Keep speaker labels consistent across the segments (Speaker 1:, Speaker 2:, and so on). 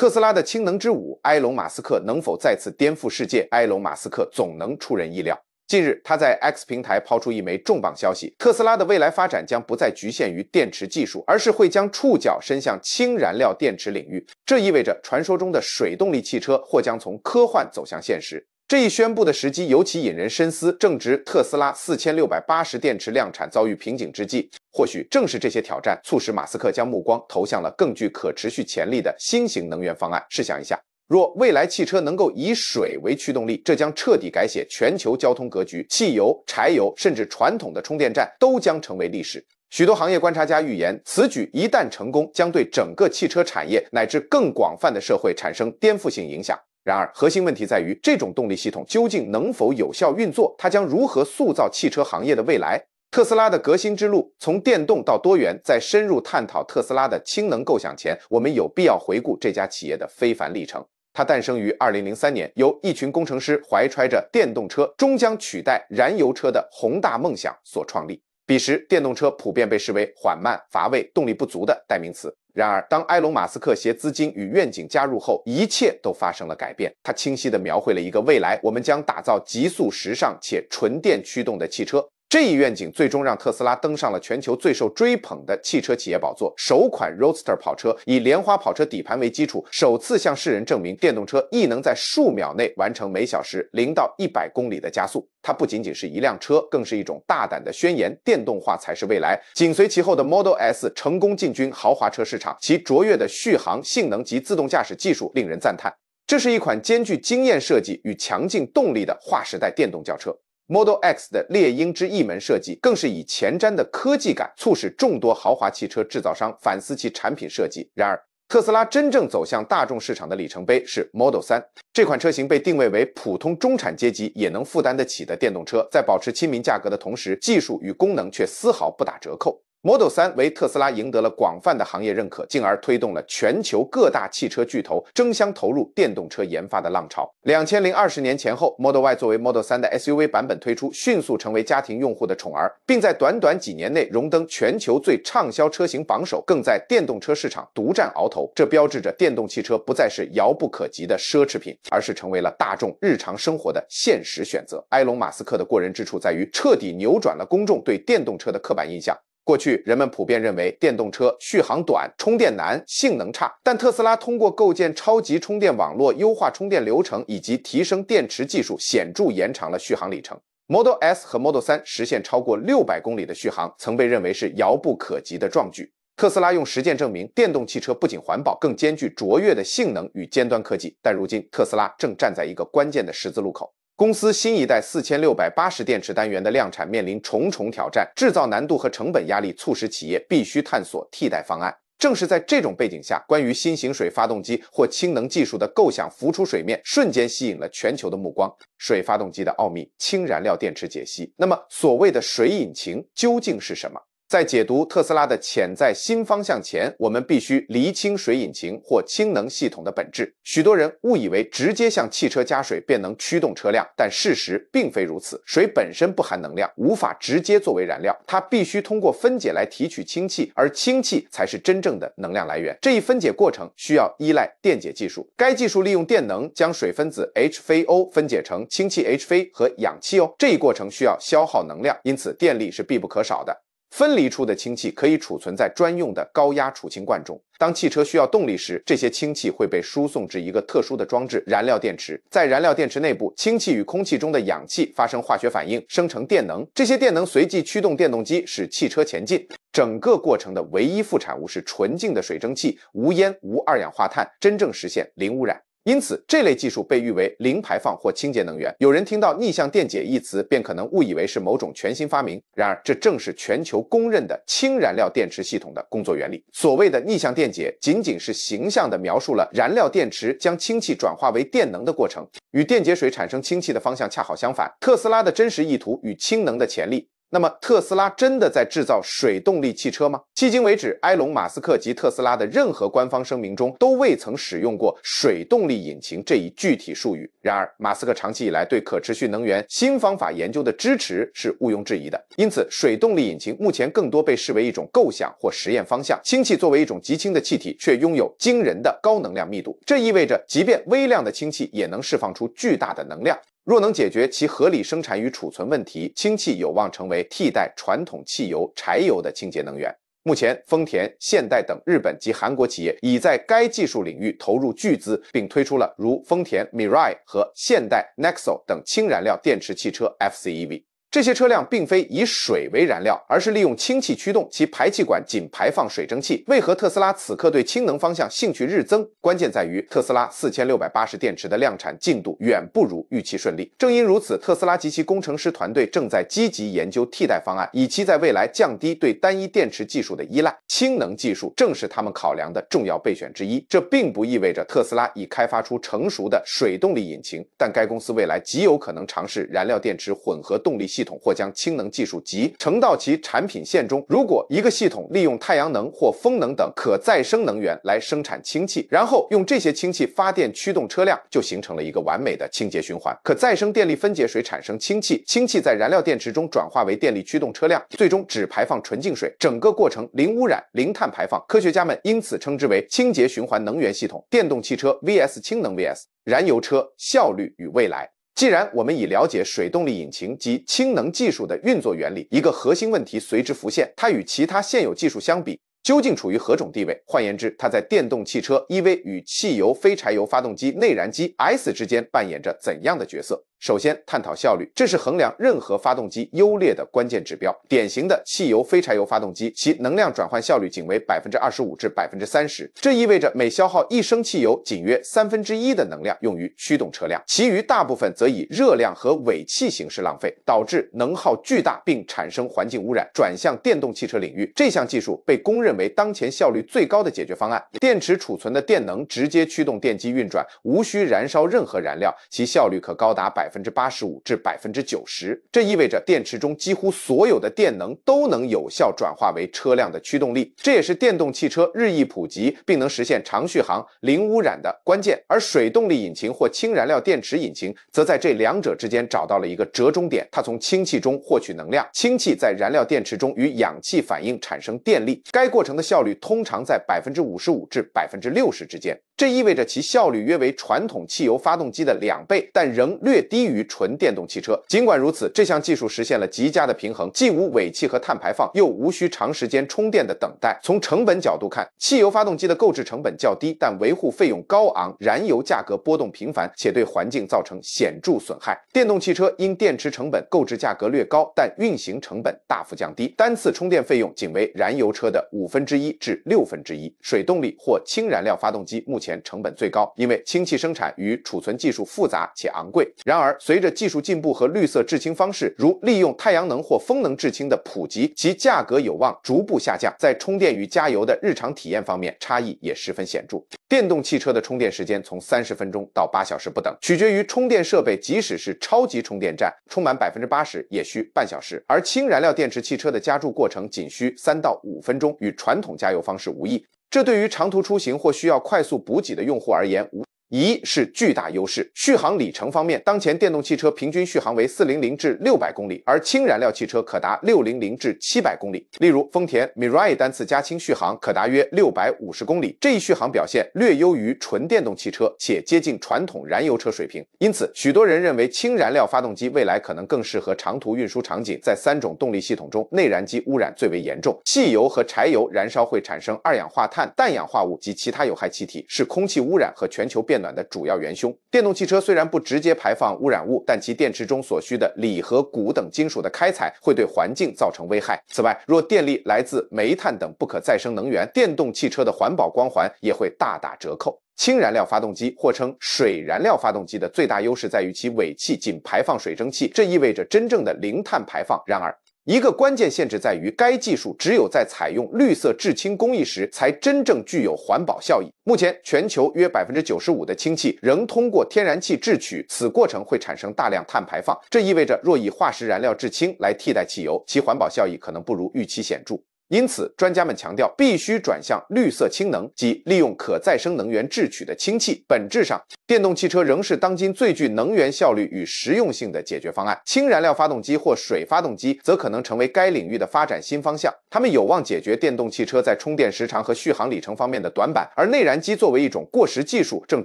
Speaker 1: 特斯拉的氢能之舞，埃隆·马斯克能否再次颠覆世界？埃隆·马斯克总能出人意料。近日，他在 X 平台抛出一枚重磅消息：特斯拉的未来发展将不再局限于电池技术，而是会将触角伸向氢燃料电池领域。这意味着传说中的水动力汽车或将从科幻走向现实。这一宣布的时机尤其引人深思，正值特斯拉四千六百八十电池量产遭遇瓶颈之际，或许正是这些挑战促使马斯克将目光投向了更具可持续潜力的新型能源方案。试想一下，若未来汽车能够以水为驱动力，这将彻底改写全球交通格局，汽油、柴油甚至传统的充电站都将成为历史。许多行业观察家预言，此举一旦成功，将对整个汽车产业乃至更广泛的社会产生颠覆性影响。然而，核心问题在于这种动力系统究竟能否有效运作？它将如何塑造汽车行业的未来？特斯拉的革新之路从电动到多元。在深入探讨特斯拉的氢能构想前，我们有必要回顾这家企业的非凡历程。它诞生于2003年，由一群工程师怀揣着电动车终将取代燃油车的宏大梦想所创立。彼时，电动车普遍被视为缓慢、乏味、动力不足的代名词。然而，当埃隆·马斯克携资金与愿景加入后，一切都发生了改变。他清晰地描绘了一个未来：我们将打造极速、时尚且纯电驱动的汽车。这一愿景最终让特斯拉登上了全球最受追捧的汽车企业宝座。首款 Roadster 跑车以莲花跑车底盘为基础，首次向世人证明电动车亦能在数秒内完成每小时零到一百公里的加速。它不仅仅是一辆车，更是一种大胆的宣言：电动化才是未来。紧随其后的 Model S 成功进军豪华车市场，其卓越的续航性能及自动驾驶技术令人赞叹。这是一款兼具经验设计与强劲动力的划时代电动轿车。Model X 的猎鹰之翼门设计，更是以前瞻的科技感，促使众多豪华汽车制造商反思其产品设计。然而，特斯拉真正走向大众市场的里程碑是 Model 3这款车型，被定位为普通中产阶级也能负担得起的电动车，在保持亲民价格的同时，技术与功能却丝毫不打折扣。Model 三为特斯拉赢得了广泛的行业认可，进而推动了全球各大汽车巨头争相投入电动车研发的浪潮。两千零二十年前后，Model Y 作为 Model 三的 SUV 版本推出，迅速成为家庭用户的宠儿，并在短短几年内荣登全球最畅销车型榜首，更在电动车市场独占鳌头。这标志着电动汽车不再是遥不可及的奢侈品，而是成为了大众日常生活的现实选择。埃隆·马斯克的过人之处在于彻底扭转了公众对电动车的刻板印象。过去，人们普遍认为电动车续航短、充电难、性能差。但特斯拉通过构建超级充电网络、优化充电流程以及提升电池技术，显著延长了续航里程。Model S 和 Model 3实现超过六百公里的续航，曾被认为是遥不可及的壮举。特斯拉用实践证明，电动汽车不仅环保，更兼具卓越的性能与尖端科技。但如今，特斯拉正站在一个关键的十字路口。公司新一代四千六百八十电池单元的量产面临重重挑战，制造难度和成本压力促使企业必须探索替代方案。正是在这种背景下，关于新型水发动机或氢能技术的构想浮出水面，瞬间吸引了全球的目光。水发动机的奥秘，氢燃料电池解析。那么，所谓的水引擎究竟是什么？在解读特斯拉的潜在新方向前，我们必须厘清水引擎或氢能系统的本质。许多人误以为直接向汽车加水便能驱动车辆，但事实并非如此。水本身不含能量，无法直接作为燃料，它必须通过分解来提取氢气，而氢气才是真正的能量来源。这一分解过程需要依赖电解技术，该技术利用电能将水分子 h c o 分解成氢气 h v 和氧气 O。这一过程需要消耗能量，因此电力是必不可少的。分离出的氢气可以储存在专用的高压储氢罐中。当汽车需要动力时，这些氢气会被输送至一个特殊的装置——燃料电池。在燃料电池内部，氢气与空气中的氧气发生化学反应，生成电能。这些电能随即驱动电动机，使汽车前进。整个过程的唯一副产物是纯净的水蒸气，无烟、无二氧化碳，真正实现零污染。因此，这类技术被誉为零排放或清洁能源。有人听到“逆向电解”一词，便可能误以为是某种全新发明。然而，这正是全球公认的氢燃料电池系统的工作原理。所谓的“逆向电解”，仅仅是形象地描述了燃料电池将氢气转化为电能的过程，与电解水产生氢气的方向恰好相反。特斯拉的真实意图与氢能的潜力。那么，特斯拉真的在制造水动力汽车吗？迄今为止，埃隆·马斯克及特斯拉的任何官方声明中都未曾使用过“水动力引擎”这一具体术语。然而，马斯克长期以来对可持续能源新方法研究的支持是毋庸置疑的。因此，水动力引擎目前更多被视为一种构想或实验方向。氢气作为一种极轻的气体，却拥有惊人的高能量密度，这意味着，即便微量的氢气也能释放出巨大的能量。若能解决其合理生产与储存问题，氢气有望成为替代传统汽油、柴油的清洁能源。目前，丰田、现代等日本及韩国企业已在该技术领域投入巨资，并推出了如丰田 Mirai 和现代 Nexo 等氢燃料电池汽车 （FCEV）。这些车辆并非以水为燃料，而是利用氢气驱动，其排气管仅排放水蒸气。为何特斯拉此刻对氢能方向兴趣日增？关键在于特斯拉四千六百八十电池的量产进度远不如预期顺利。正因如此，特斯拉及其工程师团队正在积极研究替代方案，以期在未来降低对单一电池技术的依赖。氢能技术正是他们考量的重要备选之一。这并不意味着特斯拉已开发出成熟的水动力引擎，但该公司未来极有可能尝试燃料电池混合动力系。系统或将氢能技术集成到其产品线中。如果一个系统利用太阳能或风能等可再生能源来生产氢气，然后用这些氢气发电驱动车辆，就形成了一个完美的清洁循环。可再生电力分解水产生氢气，氢气在燃料电池中转化为电力驱动车辆，最终只排放纯净水。整个过程零污染、零碳排放。科学家们因此称之为清洁循环能源系统。电动汽车 vs 氢能 vs 燃油车，效率与未来。既然我们已了解水动力引擎及氢能技术的运作原理，一个核心问题随之浮现：它与其他现有技术相比，究竟处于何种地位？换言之，它在电动汽车 （EV） 与汽油、非柴油发动机内燃机 （S） 之间扮演着怎样的角色？首先探讨效率，这是衡量任何发动机优劣的关键指标。典型的汽油非柴油发动机，其能量转换效率仅为百分之二十五至百分之三十，这意味着每消耗一升汽油，仅约三分之一的能量用于驱动车辆，其余大部分则以热量和尾气形式浪费，导致能耗巨大并产生环境污染。转向电动汽车领域，这项技术被公认为当前效率最高的解决方案。电池储存的电能直接驱动电机运转，无需燃烧任何燃料，其效率可高达百。百分之八十五至百分之九十，这意味着电池中几乎所有的电能都能有效转化为车辆的驱动力，这也是电动汽车日益普及并能实现长续航、零污染的关键。而水动力引擎或氢燃料电池引擎则在这两者之间找到了一个折中点，它从氢气中获取能量，氢气在燃料电池中与氧气反应产生电力，该过程的效率通常在百分之五十五至百分之六十之间。这意味着其效率约为传统汽油发动机的两倍，但仍略低于纯电动汽车。尽管如此，这项技术实现了极佳的平衡，既无尾气和碳排放，又无需长时间充电的等待。从成本角度看，汽油发动机的购置成本较低，但维护费用高昂，燃油价格波动频繁，且对环境造成显著损害。电动汽车因电池成本购置价格略高，但运行成本大幅降低，单次充电费用仅为燃油车的五分之一至六分之一。水动力或氢燃料发动机目前成本最高，因为氢气生产与储存技术复杂且昂贵。然而，随着技术进步和绿色制氢方式，如利用太阳能或风能制氢的普及，其价格有望逐步下降。在充电与加油的日常体验方面，差异也十分显著。电动汽车的充电时间从三十分钟到八小时不等，取决于充电设备。即使是超级充电站，充满百分之八十也需半小时。而氢燃料电池汽车的加注过程仅需三到五分钟，与传统加油方式无异。这对于长途出行或需要快速补给的用户而言无。一是巨大优势。续航里程方面，当前电动汽车平均续航为四零零至六百公里，而氢燃料汽车可达六零零至七百公里。例如，丰田 Mirai 单次加氢续航可达约六百五十公里，这一续航表现略优于纯电动汽车，且接近传统燃油车水平。因此，许多人认为氢燃料发动机未来可能更适合长途运输场景。在三种动力系统中，内燃机污染最为严重，汽油和柴油燃烧会产生二氧化碳、氮氧化物及其他有害气体，是空气污染和全球变。暖的主要元凶。电动汽车虽然不直接排放污染物，但其电池中所需的锂和钴等金属的开采会对环境造成危害。此外，若电力来自煤炭等不可再生能源，电动汽车的环保光环也会大打折扣。氢燃料发动机，或称水燃料发动机的最大优势在于其尾气仅排放水蒸气，这意味着真正的零碳排放。然而，一个关键限制在于，该技术只有在采用绿色制氢工艺时，才真正具有环保效益。目前，全球约百分之九十五的氢气仍通过天然气制取，此过程会产生大量碳排放。这意味着，若以化石燃料制氢来替代汽油，其环保效益可能不如预期显著。因此，专家们强调，必须转向绿色氢能及利用可再生能源制取的氢气。本质上，电动汽车仍是当今最具能源效率与实用性的解决方案。氢燃料发动机或水发动机则可能成为该领域的发展新方向。它们有望解决电动汽车在充电时长和续航里程方面的短板，而内燃机作为一种过时技术，正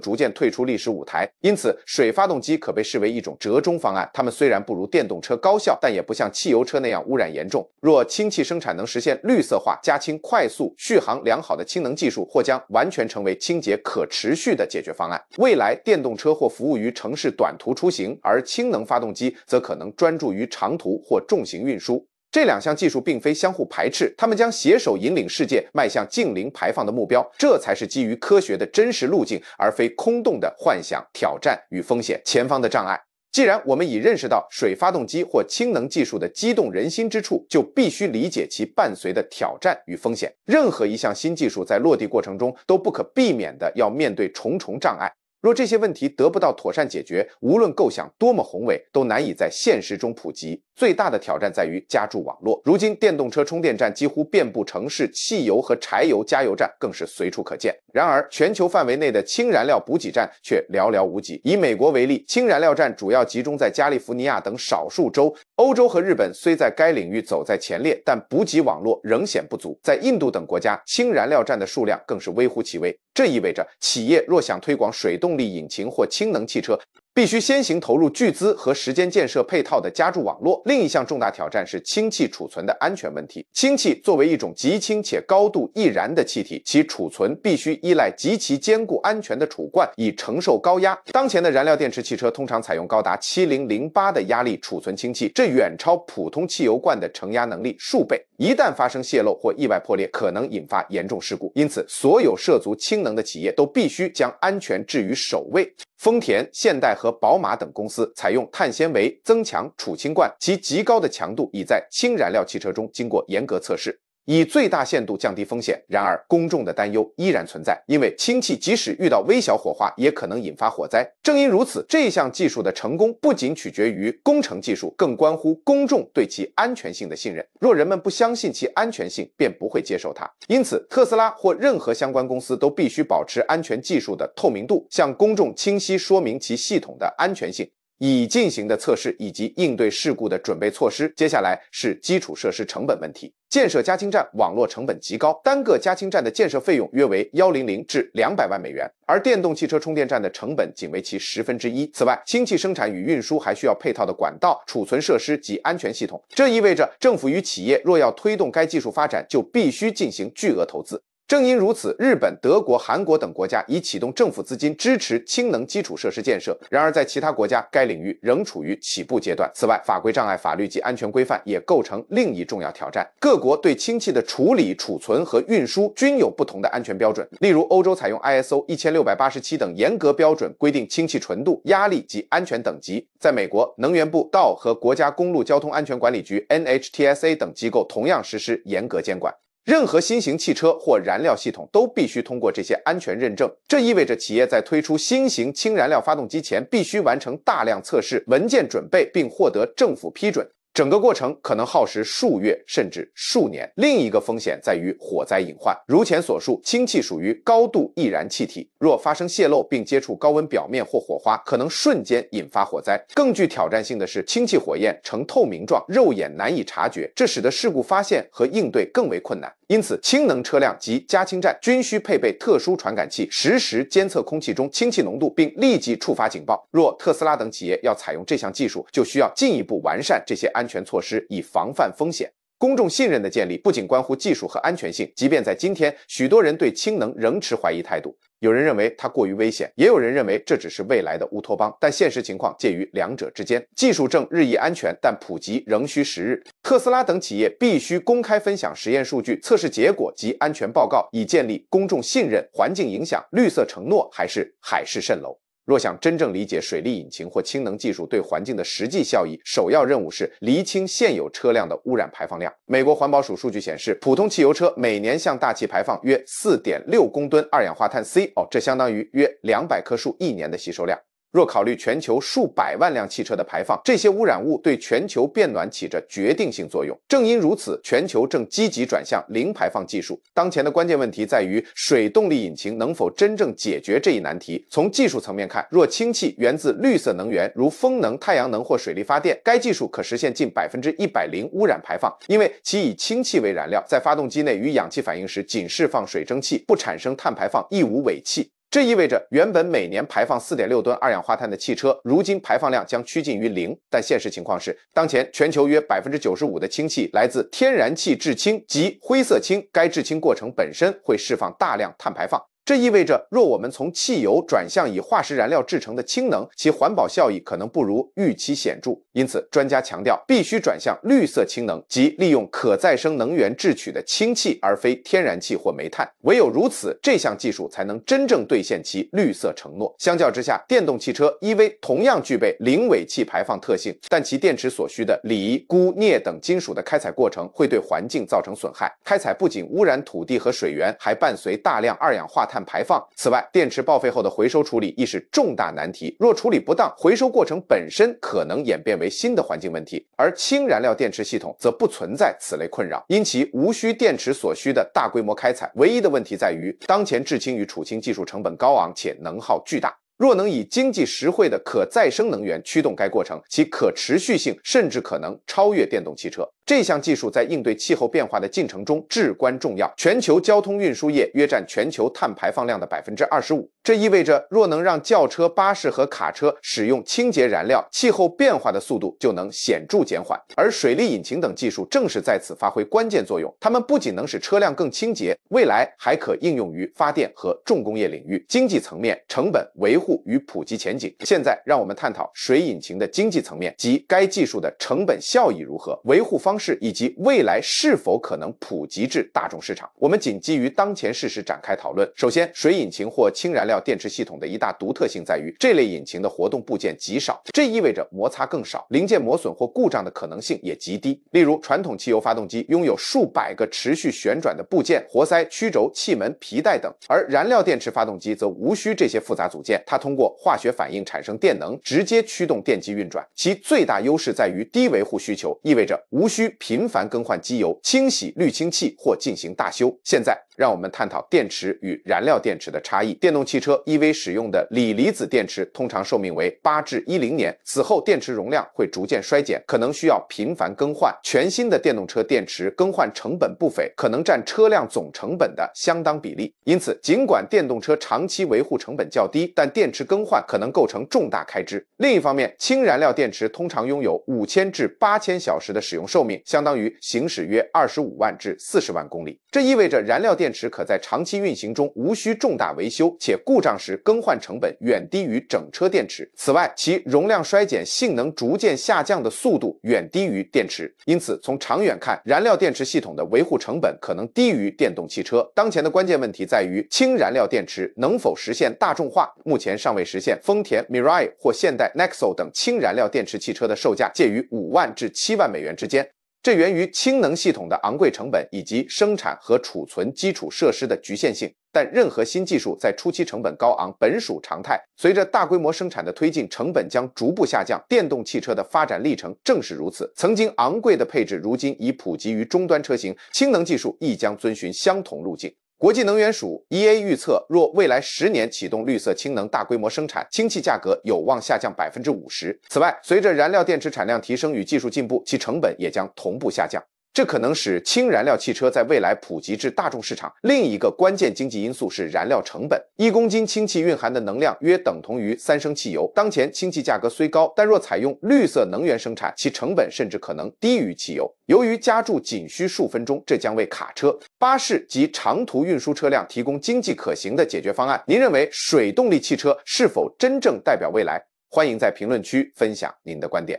Speaker 1: 逐渐退出历史舞台。因此，水发动机可被视为一种折中方案。它们虽然不如电动车高效，但也不像汽油车那样污染严重。若氢气生产能实现绿，绿色化、加氢、快速、续航良好的氢能技术或将完全成为清洁可持续的解决方案。未来电动车或服务于城市短途出行，而氢能发动机则可能专注于长途或重型运输。这两项技术并非相互排斥，它们将携手引领世界迈向净零排放的目标。这才是基于科学的真实路径，而非空洞的幻想。挑战与风险，前方的障碍。既然我们已认识到水发动机或氢能技术的激动人心之处，就必须理解其伴随的挑战与风险。任何一项新技术在落地过程中，都不可避免的要面对重重障碍。若这些问题得不到妥善解决，无论构想多么宏伟，都难以在现实中普及。最大的挑战在于加注网络。如今，电动车充电站几乎遍布城市，汽油和柴油加油站更是随处可见。然而，全球范围内的氢燃料补给站却寥寥无几。以美国为例，氢燃料站主要集中在加利福尼亚等少数州。欧洲和日本虽在该领域走在前列，但补给网络仍显不足。在印度等国家，氢燃料站的数量更是微乎其微。这意味着，企业若想推广水动动力引擎或氢能汽车。必须先行投入巨资和时间建设配套的加注网络。另一项重大挑战是氢气储存的安全问题。氢气作为一种极轻且高度易燃的气体，其储存必须依赖极其坚固安全的储罐以承受高压。当前的燃料电池汽车通常采用高达七零零八的压力储存氢气，这远超普通汽油罐的承压能力数倍。一旦发生泄漏或意外破裂，可能引发严重事故。因此，所有涉足氢能的企业都必须将安全置于首位。丰田、现代和宝马等公司采用碳纤维增强储氢罐，其极高的强度已在氢燃料汽车中经过严格测试。以最大限度降低风险。然而，公众的担忧依然存在，因为氢气即使遇到微小火花，也可能引发火灾。正因如此，这项技术的成功不仅取决于工程技术，更关乎公众对其安全性的信任。若人们不相信其安全性，便不会接受它。因此，特斯拉或任何相关公司都必须保持安全技术的透明度，向公众清晰说明其系统的安全性。已进行的测试以及应对事故的准备措施。接下来是基础设施成本问题。建设加氢站网络成本极高，单个加氢站的建设费用约为幺零零至两百万美元，而电动汽车充电站的成本仅为其十分之一。此外，氢气生产与运输还需要配套的管道、储存设施及安全系统。这意味着政府与企业若要推动该技术发展，就必须进行巨额投资。正因如此，日本、德国、韩国等国家已启动政府资金支持氢能基础设施建设。然而，在其他国家，该领域仍处于起步阶段。此外，法规障碍、法律及安全规范也构成另一重要挑战。各国对氢气的处理、储存和运输均有不同的安全标准。例如，欧洲采用 ISO 一千六百八十七等严格标准，规定氢气纯度、压力及安全等级。在美国，能源部 DOE 和国家公路交通安全管理局 NHTSA 等机构同样实施严格监管。任何新型汽车或燃料系统都必须通过这些安全认证。这意味着企业在推出新型氢燃料发动机前，必须完成大量测试、文件准备，并获得政府批准。整个过程可能耗时数月甚至数年。另一个风险在于火灾隐患。如前所述，氢气属于高度易燃气体，若发生泄漏并接触高温表面或火花，可能瞬间引发火灾。更具挑战性的是，氢气火焰呈透明状，肉眼难以察觉，这使得事故发现和应对更为困难。因此，氢能车辆及加氢站均需配备特殊传感器，实时监测空气中氢气浓度，并立即触发警报。若特斯拉等企业要采用这项技术，就需要进一步完善这些安。安全措施以防范风险，公众信任的建立不仅关乎技术和安全性。即便在今天，许多人对氢能仍持怀疑态度。有人认为它过于危险，也有人认为这只是未来的乌托邦。但现实情况介于两者之间。技术正日益安全，但普及仍需时日。特斯拉等企业必须公开分享实验数据、测试结果及安全报告，以建立公众信任。环境影响、绿色承诺还是海市蜃楼？若想真正理解水利引擎或氢能技术对环境的实际效益，首要任务是厘清现有车辆的污染排放量。美国环保署数据显示，普通汽油车每年向大气排放约四点六公吨二氧化碳 C。哦，这相当于约两百棵树一年的吸收量。若考虑全球数百万辆汽车的排放，这些污染物对全球变暖起着决定性作用。正因如此，全球正积极转向零排放技术。当前的关键问题在于水动力引擎能否真正解决这一难题。从技术层面看，若氢气源自绿色能源，如风能、太阳能或水力发电，该技术可实现近百分之一百零污染排放，因为其以氢气为燃料，在发动机内与氧气反应时仅释放水蒸气，不产生碳排放，亦无尾气。这意味着，原本每年排放四点六吨二氧化碳的汽车，如今排放量将趋近于零。但现实情况是，当前全球约百分之九十五的氢气来自天然气制氢及灰色氢，该制氢过程本身会释放大量碳排放。这意味着，若我们从汽油转向以化石燃料制成的氢能，其环保效益可能不如预期显著。因此，专家强调必须转向绿色氢能，即利用可再生能源制取的氢气，而非天然气或煤炭。唯有如此，这项技术才能真正兑现其绿色承诺。相较之下，电动汽车 （EV） 同样具备零尾气排放特性，但其电池所需的锂、钴、镍等金属的开采过程会对环境造成损害。开采不仅污染土地和水源，还伴随大量二氧化碳。碳排放。此外，电池报废后的回收处理亦是重大难题。若处理不当，回收过程本身可能演变为新的环境问题。而氢燃料电池系统则不存在此类困扰，因其无需电池所需的大规模开采。唯一的问题在于，当前制氢与储氢技术成本高昂且能耗巨大。若能以经济实惠的可再生能源驱动该过程，其可持续性甚至可能超越电动汽车。这项技术在应对气候变化的进程中至关重要。全球交通运输业约占全球碳排放量的百分之二十五，这意味着若能让轿车、巴士和卡车使用清洁燃料，气候变化的速度就能显著减缓。而水力引擎等技术正是在此发挥关键作用，它们不仅能使车辆更清洁，未来还可应用于发电和重工业领域。经济层面，成本、维护与普及前景。现在，让我们探讨水引擎的经济层面及该技术的成本效益如何，维护方。方式以及未来是否可能普及至大众市场，我们仅基于当前事实展开讨论。首先，水引擎或氢燃料电池系统的一大独特性在于，这类引擎的活动部件极少，这意味着摩擦更少，零件磨损或故障的可能性也极低。例如，传统汽油发动机拥有数百个持续旋转的部件，活塞、曲轴、气门、皮带等，而燃料电池发动机则无需这些复杂组件。它通过化学反应产生电能，直接驱动电机运转。其最大优势在于低维护需求，意味着无需。频繁更换机油、清洗滤清器或进行大修。现在，让我们探讨电池与燃料电池的差异。电动汽车 EV 使用的锂离子电池通常寿命为八至一零年，此后电池容量会逐渐衰减，可能需要频繁更换。全新的电动车电池更换成本不菲，可能占车辆总成本的相当比例。因此，尽管电动车长期维护成本较低，但电池更换可能构成重大开支。另一方面，氢燃料电池通常拥有五千至八千小时的使用寿命。相当于行驶约二十五万至四十万公里，这意味着燃料电池可在长期运行中无需重大维修，且故障时更换成本远低于整车电池。此外，其容量衰减性能逐渐下降的速度远低于电池，因此从长远看，燃料电池系统的维护成本可能低于电动汽车。当前的关键问题在于氢燃料电池能否实现大众化，目前尚未实现。丰田 Mirai 或现代 Nexo 等氢燃料电池汽车的售价介于五万至七万美元之间。这源于氢能系统的昂贵成本以及生产和储存基础设施的局限性。但任何新技术在初期成本高昂，本属常态。随着大规模生产的推进，成本将逐步下降。电动汽车的发展历程正是如此，曾经昂贵的配置如今已普及于终端车型，氢能技术亦将遵循相同路径。国际能源署 e a 预测，若未来十年启动绿色氢能大规模生产，氢气价格有望下降百分之五十。此外，随着燃料电池产量提升与技术进步，其成本也将同步下降。这可能使氢燃料汽车在未来普及至大众市场。另一个关键经济因素是燃料成本。一公斤氢气蕴含的能量约等同于三升汽油。当前氢气价格虽高，但若采用绿色能源生产，其成本甚至可能低于汽油。由于加注仅需数分钟，这将为卡车、巴士及长途运输车辆提供经济可行的解决方案。您认为水动力汽车是否真正代表未来？欢迎在评论区分享您的观点。